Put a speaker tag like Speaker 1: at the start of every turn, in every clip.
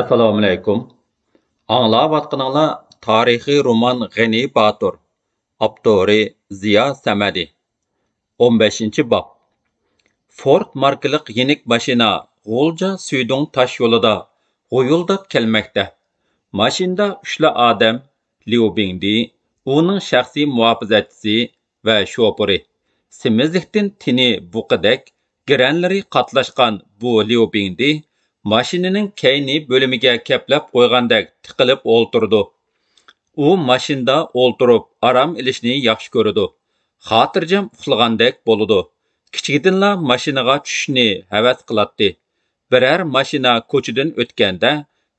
Speaker 1: assalomu alaykum anglab atqinanglar tarixiy roman g'ani batur avtori ziya samadi 15 Bab. ford markaliq yenik mashina g'o'lja suydung Taş yo'lida g'o'yildab kelmoqda Maşında Üçlü Adam, liu bingdi onun shaxsiy muhofazachisi va shopiri semizlikdan tini buqidek giranlari qatlashgan bu liu bingdi mashinaning kayni bo'limiga kaplab qo'ygandek tiqilib o'ltirdi u mashinada o'ltirib aram ilishni yaxshi ko'radi xotirjam uxlagandek bo'ladi kichikdinla mashinaga tushishni havas qiladi biror mashina ko'chidan o'tganda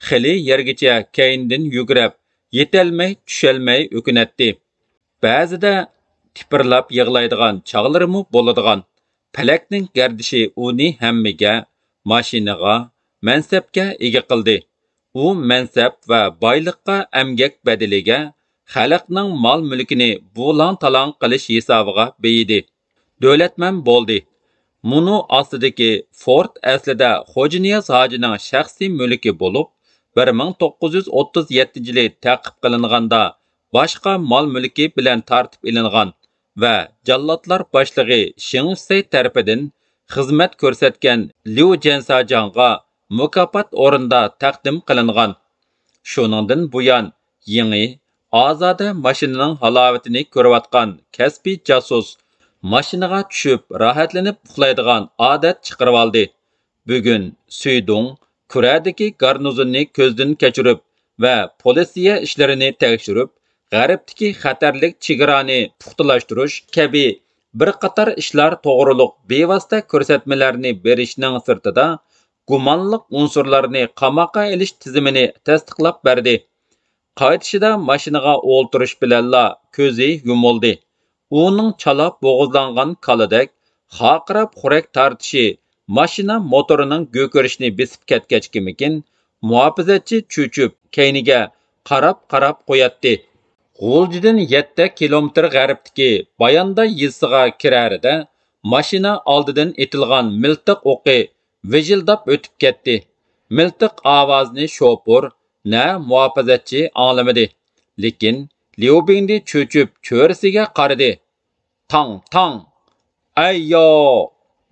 Speaker 1: xili yergacha kayindin yugurib yetolmay tushalmay o'kinatdi ba'zida tipirlab yig'laydigan chog'larimi bo'ladigan palakning gardishi uni hammiga mashinaga mansabga ega qildi u mansab va boyliqqa amgak badiliga xalqning mol mulkini bo'lon talon qilish hisobiga beyidi davlatman bo'ldi muni ostidagi fort aslida xo'jiniyaz hojining shaxsiy mulki bo'lib 1937 yili ta'qib qilinganda boshqa mol mulki bilan tartib ilingan va jallodlar boshlig'i Sheng tarafidan xizmat ko'rsatgan Liu Jansajonga mukofot o'rinda taqdim qilingan shuningdan buyon yangi ozoda mashinaning halovatini ko'rayotgan kasbiy jasus mashinaga tushib rohatlanib uxlaydigan odat chiqarib oldi bugun suydung kuradagi garnizonni ko'zdan kechirib va politsiya ishlarini tekshirib g'aribdiki xatarlik chegarani puxtalashtirish kabi bir qator ishlar to'g'riliq bevosita ko'rsatmalarni berishning sirtida gumonliq unsurlarni qamoqqa ilish tizimini tasdiqlab berdi qaytishida mashinaga o'ltirish bilanla ko'zi yumildi uning chala bo'g'izlangan kalidek xaqirab xurak tortishi mashina motorining go'kirishini bisib ketgachkimikin muhofizatchi cho'chib keyniga qarab qarab qo'yatdi g'uljidin yetti kilometr g'arbdagi bayonda yilsig'a kirarida mashina oldidan etilgan miltiq o'qi vijildab ötüp ketdi. Miltiq avazını şopur, na muhafazatçı anlamadı. Lekin Liubingdi çöçüp çörsige qaradı. Tang tang. Ayyo!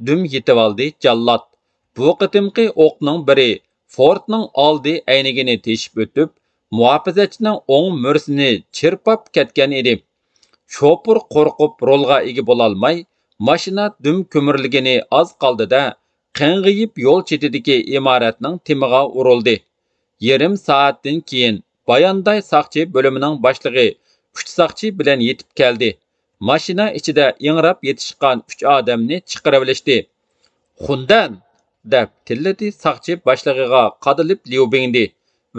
Speaker 1: Düm yetib aldı jallat. Bu qitimqi oqning biri Fortning oldi aynigini teşip ötüp muhafazatçının oң mürsini çirpap ketgan edi. Şopur qorqup rolga ege bolalmay, maşina düm kömürligini az qaldı da, qing'iyib yo'l chetidagi imoratning timiga urildi yarim soatdan keyin bayonday soqchi bo'limining boshlig'i uch soqchi bilan yetib keldi mashina ichida ingrab yetishgan uch odamni chiqarib olishdi. xundan deb tilladi soqchi boshlig'iga qadilib lyubingdi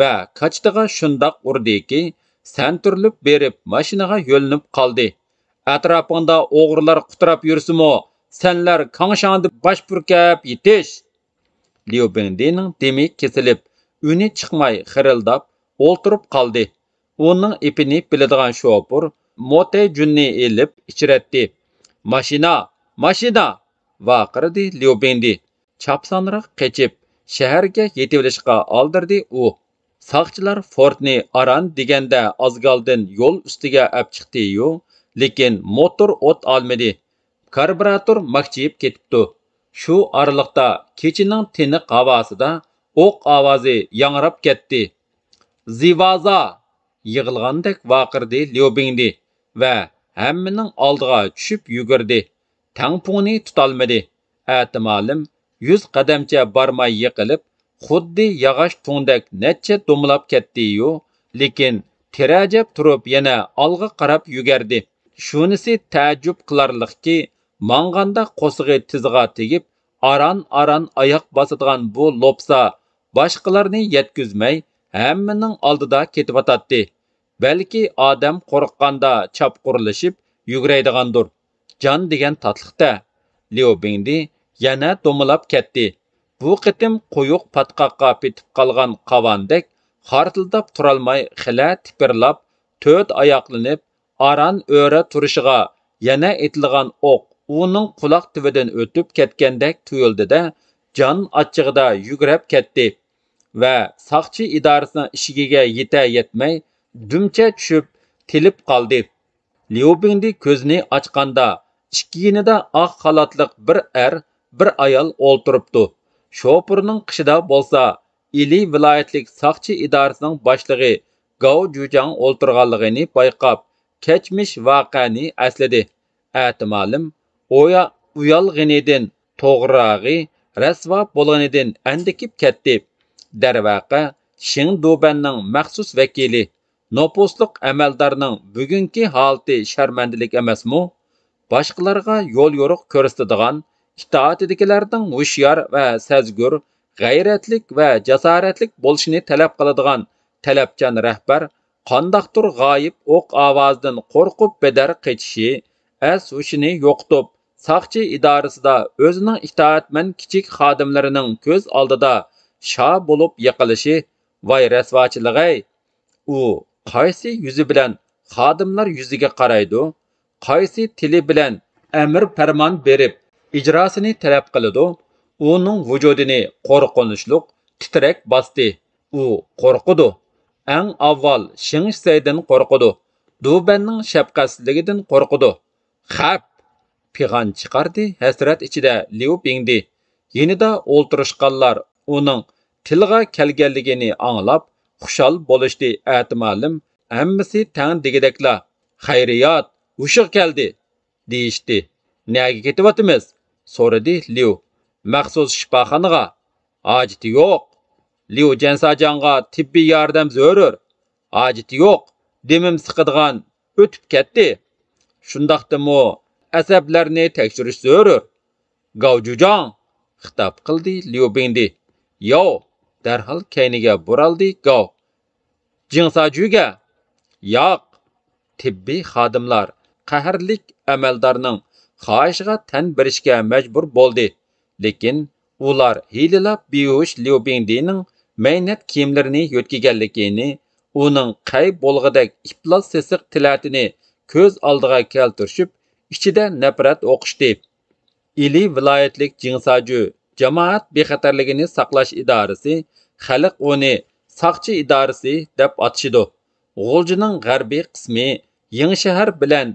Speaker 1: va kachtiga shundoq urdiki san turilib berib mashinaga yo'linib qoldi atrofingda o'g'rilar qutirab yursimi senlar qangshangdi bosh burkab yetish leo bendining demi kesilib uni chiqmay xirildab o'ltirib qoldi uning ipini biladigan shopur mote junni elib ichiratdi mashina mashina vaqirdi leo bendi chapsanroq qechib shaharga yetibilishga oldirdi u Сақчылар фортни аран дегенде азгалдын yol үстіге әп чықты ю, лекен мотор от алмеді. karburator makchiyib ketibdi shu oraliqda kechining tiniq havosida o'q ovozi yangrab ketdi zivaza yig'ilgandek vaqirdi lyobingdi va hammaning oldiga tushib yugurdi tangpuni tutolmadi atimolim yuz qadamcha bormay yiqilib xuddi yog'och to'ndak necha do'mlab ketdiyu lekin terajab turib yana olg'a qarab yugardi shunisi taajjub qilarliqki маңғанда қосығы тізға тегіп aran aran oyoq bosadigan bu lo'psa boshqalarni yetkizmay hammaning oldida ketyotadi balki odam qo'rqqanda chopqurlashib yuguraydigandir jon degan totliqda leo bingdi yana do'milab ketdi bu qitim quyuq patqoqqa petib qolgan qavandek xortildab turolmay xila tipirlab to'rt oyoqlanib aran o'ra turishiga yana etilgan o'q ئۇنىڭ قۇلاق تۈۋىدىن ئۆتۈپ كەتكەندەك تۇيۇلدى-دە، جان ئاچچىقىدا يۈگۈرۈپ كەتتى ۋە ساقچى ئىدارىسىنىڭ ئىشىكىگە يېتەر-يەتمەي دۈمچە چۈشۈپ تېلىپ قالدى. ليۇ بىڭدى كۆزىنى ئاچقاندا، ئىككى يېنىدا ئاق خالاتلىق بىر ئەر، بىر ئايال ئولتۇرۇپتۇ. شوپۇرنىڭ قېشىدا بولسا ئىلى ۋىلايەتلىك ساقچى ئىدارىسىنىڭ باشلىقى گاۋ جۇجاڭ ئولتۇرغانلىقىنى بايقاپ، كەچمىش ۋەقەنى ئەسلىدى. ئەتىمالىم o'ya uyalg'inidan to'g'rag'i rasvo bo'lganidan andikib ketdi darvaqa shin dubanning maxsus vakili nopusliq amaldorning bugünkü halti sharmandalik emasmi boshqalarga yo'l yo'riq itaat itoatidagilarning hushyor va sazgur g'ayratlik va jasoratlik bo'lishini talab qiladigan talabchan rahbar qandaqdir g'oyib o'q ovozidan qo'rqib bedar qechishi as hushini yo'qitib ساقچى ئىدارىسىدا ئۆزىنىڭ ئىتائەتمەن كىچىك خادىملىرىنىڭ كۆز ئالدىدا شا بولۇپ يىقىلىشى ۋاي رەسۋاچىلىغەي ئۇ قايسى يۈزى بىلەن خادىملار يۈزىگە قارايدۇ قايسى تىلى بىلەن ئەمر پەرمان بېرىپ ئىجراسىنى تەلەپ قىلىدۇ ئۇنىڭ ۋۇجۇدىنى قورقۇنۇچلۇق تىترەك باستى ئۇ قورقىدۇ ئەڭ ئاۋۋال شىڭ شىسەيدىن قورقىدۇ دۇبەننىڭ شەپقەتسىزلىكىدىن قورقىدۇ خەپ pig'an chiqardi hasrat ichida liu pingdi yenida o'ltirishqanlar uning tilg'a kelganligini anglab xushal bo'lishdi atimalim hammasi tang degidakla xayriyat hushiq keldi deyishdi naga ketyotimiz so'radi liu maxsus shifoxonaga hojati yo'q liu jansajonga tibbiy yordam zarur hojati yo'q demim siqadigan o'tib ketdi shundoqdimi asablarni tekshirish zarur gavjujon xitob qildi lyubindi yov darhol kayniga buraldi gov jingsajuga yoq tibbiy xodimlar qahrlik amaldorning xohishiga tan berishga majbur bo'ldi lekin ular hiylilab behush lyubindining maynat kiyimlarini yo'tkiganligini uning qay bo'lg'idak iplos sesiq tilatini ko'z oldiga keltirishib ichida nafrat o'qishdi ili viloyatlik jingsaju jamoat bexatarligini saqlash idorasi xalq uni soqchi idorasi deb atashidi g'o'ljining g'arbiy qismi yangi shahar bilan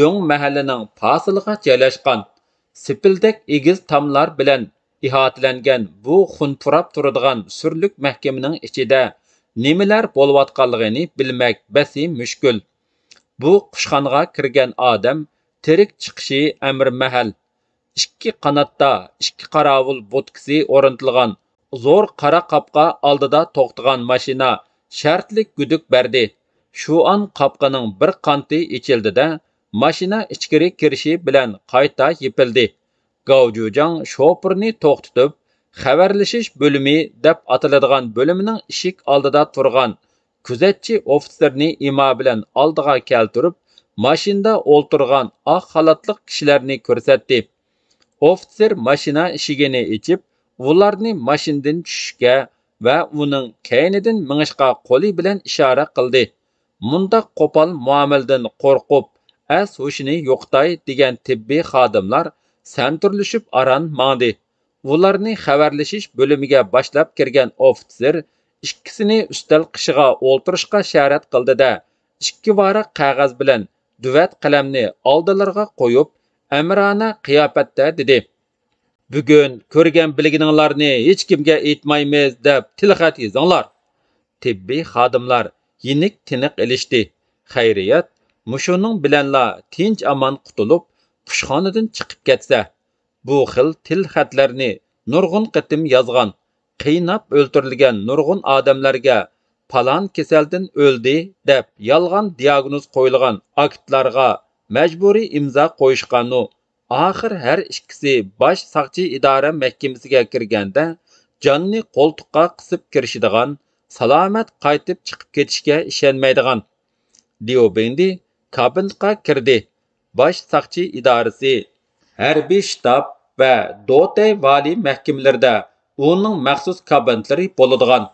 Speaker 1: do'ng mahallaning fasiliga joylashgan sepildek egiz tomlar bilan ihotlangan bu xunpurab turadigan surlik mahkamining ichida nimalar bo'layotganligini bilmak basi mushkul bu qushxonaga kirgan odam تىرىك چىقىشى ئەمىرمەھەل. ئىككى قاناتتا ئىككى قاراۋۇل بوتكىسى ئورنىتىلغان زور قارا قاپقا ئالدىدا توختىغان ماشىنا شەرتلىك گۈدۈك بەردى. شۇئان قاپقىنىڭ بىر قانىتى ئېچىلدى-دە، ماشىنا ئىچكىرى كىرىشى بىلەن قايتا يېپىلدى. گاۋجۇجاڭ شوپۇرنى توختىتىپ، خەۋەرلىشىش بۆلۈمى دەپ ئاتىلىدىغان بۆلۈمنىڭ ئىشىك ئالدىدا تۇرغان كۆزەتچى ئوفىتسېرنى ئىما بىلەن ئالدىغا كەلتۈرۈپ mashinada o'ltirgan oq xalatli kishilarni ko'rsatdi ofitser mashina ishigini ichib ularni mashinadan tushishga va uning kaynidan mingishqa qo'li bilan ishora qildi mundoq qo'pol muomaladan qo'rqib as hushini yo'qtay degan tibbiy xodimlar santurlashib aron mandi ularni xabarlashish bo'limiga boshlab kirgan ofitser ikkisini ustal qishiga o'ltirishga sharat qildi da ikki vara qog'oz bilan duvat qalamni oldilariga qo'yib amirona qiyofatda dedi bugun ko'rgan bilgininglarni hech kimga aytmaymiz deb tilxat yezinglar tibbiy xodimlar yinik tiniq ilishdi xayriyat mushuning bilanla tinch amon qutulib qushxonadan chiqib ketsa bu xil tilxatlarni nurg'un qitim yozgan qiynab o'ltirilgan nurg'un odamlarga palon kasaldan öldi deb yolg'on diagnoz qo'yilgan aktlarga majburiy imzo qo'yishganu oxir har ikkisi bosh soqchi idora mahkamasiga kirganda jonni qo'ltiqqa qisib kirishadigan salomat qaytib chiqib ketishga ishonmaydigan diobendi kabinetga kirdi bosh soqchi idorasi harbiy shtab va dotay vali mahkamalarida uning maxsus kabinetlari bo'ladigan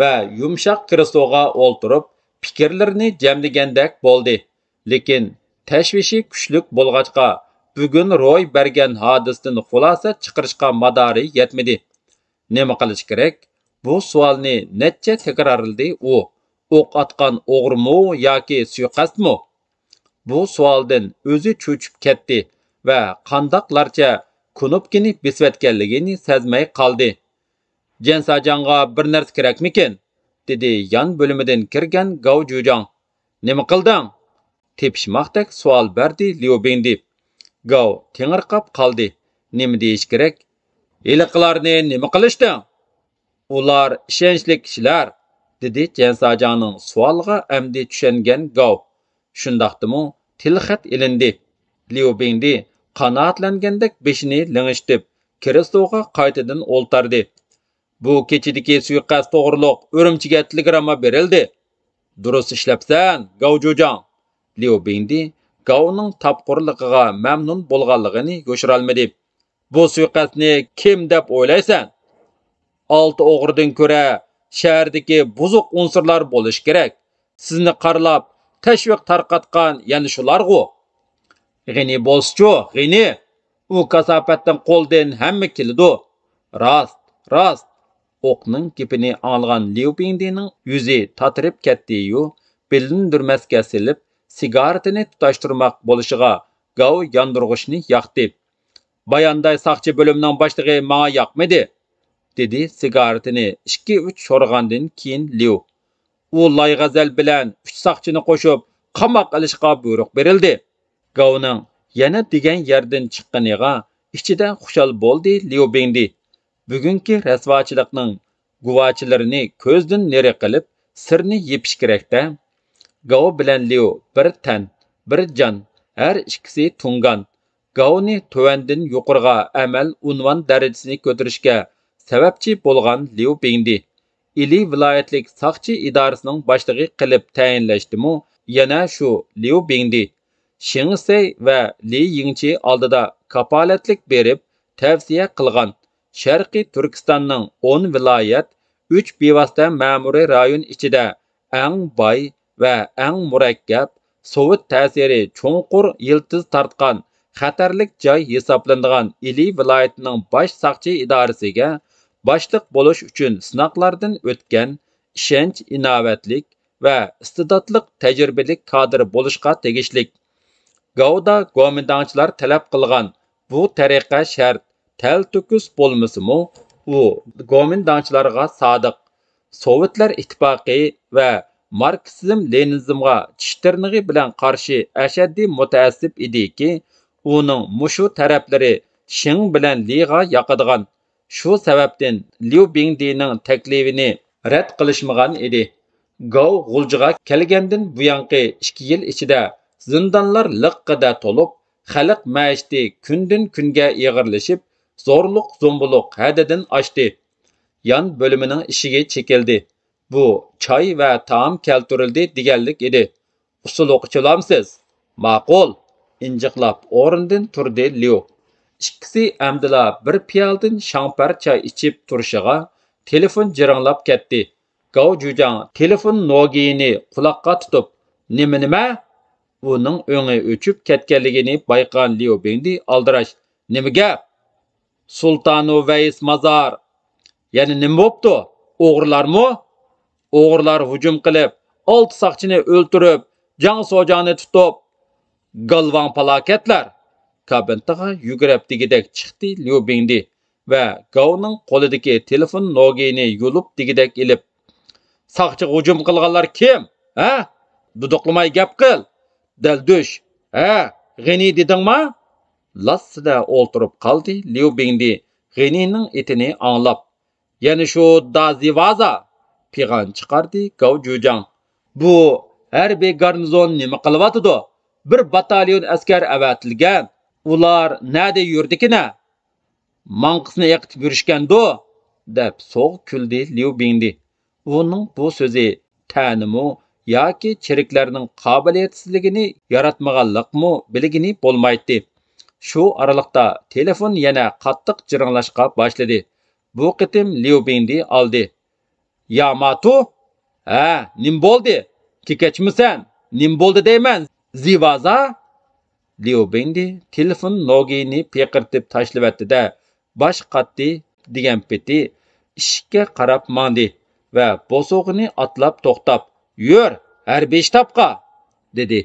Speaker 1: va yumshoq kresloga o'ltirib fikrlarini jamlagandek bo'ldi lekin tashvishi kuchlik bo'lg'achqa bugun ro'y bergan hodisdan xulosa chiqarishga madori yetmadi nima qilish kerak bu savolni necha takrorladi u o'q otgan o'g'rimi yoki suiqasdmi bu savoldan o'zi cho'chib ketdi va qandoqlarcha kunubkini besayotganligini sezmay qoldi jansajonga bir narsa kerakmikin dedi yan bo'limidan kirgan gov jujong nima qilding tepishmoqdek savol berdi liobindi gov tengirqab qoldi nima deish kerak iliqlarni nima qilishdi ular ishonchli kishilar dedi jansajonning savoliga amdi tushangan gov shundoqdimi tilxat ilindi liobindi qanoatlangandek beshini ling'ishtib kristoga qaytadan o'ltardi Bu kechidagi suiqasd to'g'riliq O'rimchiga telegramma berildi. Durust ishlabsan, Gavjojang. Liu Bingdi Gavning tapqurligiga mamnun bo'lganligini yoshirolmadi. Bu suiqasdni kim deb o'ylaysan? Olti o'g'irdan ko'ra shahardagi buzuq unsurlar bo'lish kerak. Sizni qarlab, tashviq tarqatgan yana g'u. G'ini bo'lsichu, g'ini. u kasofatdan qo'ldan hamma keladi. Rost, rost. o'qning kipini olgan Liupingdining yuzi tatirib ketdi-yu, bilindirmasga silib, sigaretini tutashtirmoq bo'lishiga gov yondirg'ichni yoqdi. Bayonday saqchi bo'limning boshlig'i menga yoqmadi, dedi sigaretini 2-3 sho'rgandan keyin Liu. U loyg'azal bilan 3 saqchini qo'shib qamoq ilishga buyruq berildi. Govning yana degan yerdan chiqqaniga ichida xushal bo'ldi Liu Bingdi. bugungi rasvochilikning guvochilarini ko'zdan neri qilib sirni yepish kerakda gao bilan Liu bir tan bir jon har ikkisi tungan Gao ni tovandan yuqoriga amal unvon darajasini ko'tarishga sababchi bo'lgan liu pingdi ili viloyatlik soqchi idorasining boshlig'i qilib mu, yana shu liu bingdi shingisey va li yingchi oldida kapolatlik berib tavsiya qilgan sharqiy turkistonning 10 viloyat 3 bevosita ma'muriy rayon ichida ang boy va ang murakkab sovet ta'siri chunqur yiltiz tortgan xatarlik joy hisoblanadigan ili viloyatining bosh soqchi idorasiga boshliq bo'lish uchun sinoqlardan o'tgan ishonch inovatlik va iste'dodli tajribali kadr bo'lishga tegishlik gavda gomindanchilar talab qilgan bu tariqa shart تەلتۆكۈس بولمىسىمۇ ئۇ گومىنداڭچىلارغا سادىق سوۋېتلار ئىتتىپاقى ۋە ماركسىزم لېنىنىزمغا چىش تىرنىغى بىلەن قارشى ئەشەددىي مۇتەئەسسىپ ئىدىكى ئۇنىڭ мушу تەرەپلىرى شىڭ بىلەن لىغا ياقىدىغان Шу سەۋەبتىن Лю بىڭدىنىڭ تەكلىپىنى رەت قىلىشمىغان ئىدى گاۋ غۇلجىغا كەلگەندىن буянқи 2 يىل ئىچىدە زىندانلار لىققىدە تولۇپ خەلق مەشىتى كۈندىن كۈنگە ئېغىرلىشىپ zorluq zo'mbuluq haddidan açtı. yan bo'limining ishiga çekildi. bu çay ve tam keltürüldü deganlik edi usul o'qichilamsiz ma'qul injiqlab o'rnidan turdi liu ikkisi amdila bir piyaldın shangpar çay içip turishiga telefon jiringlab ketti. gov jujang telefon nogiyini quloqqa tutib nima nima uning o'ngi o'chib ketganligini bayqan liu bindi aldirash nima gap Sultanu Vays Mazar. Ya'ni nima bo'pti? O'g'irlarmi? O'g'irlar hujum qilib, 6 saqchini o'ltirib, jang sojani tutib, galvan palakatlar kabintaga yugurib degidek chiqdi Lyubingdi va Gauning qo'lidagi telefon nogini yulib digidek ilib saqchi hujum qilganlar kim? Ha? Duduqlamay gap qil. Daldush. Ha? G'ini dedingmi? lassida o'ltirib qoldi liu bingdi g'iniyning itini anglab yana shu dazivaza pig'an chiqardi gavjujang bu harbiy garnizon nima qilyotidi bir batalyon askar avatilgan ular nada yurdikina manqisni eqitib yurishgandu deb so'g' kuldi liu bingdi uning bu so'zi tanimu yoki chiriklarning qobiliyatsizligini yaratmaganliqmi biligini bo'lmaydi Şu aralıkta telefon yine qattiq jiringlashqa başladı. Bu qitim Liubindi aldı. Ya Matu? Ha, nim bo'ldi? Kechmisan? Nim bo'ldi deyman? Zivaza? Liubindi telefon nogini peqirtib tashlavatdi de bosh qatti degan peti ishikka qarab mandi va bosog'ini atlab to'xtab, "Yur, har besh tapqa!" dedi.